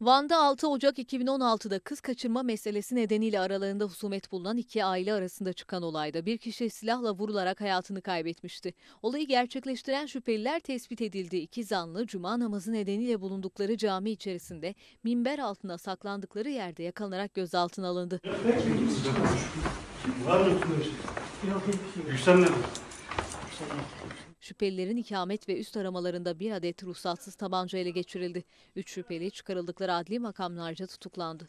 Van'da 6 Ocak 2016'da kız kaçırma meselesi nedeniyle aralarında husumet bulunan iki aile arasında çıkan olayda bir kişi silahla vurularak hayatını kaybetmişti. Olayı gerçekleştiren şüpheliler tespit edildi. İki zanlı cuma namazı nedeniyle bulundukları cami içerisinde minber altına saklandıkları yerde yakalanarak gözaltına alındı. Var mı? Yükselme. Şey şey Yükselme. Şüphelilerin ikamet ve üst aramalarında bir adet ruhsatsız tabanca ele geçirildi. Üç şüpheli çıkarıldıkları adli makamlarca tutuklandı.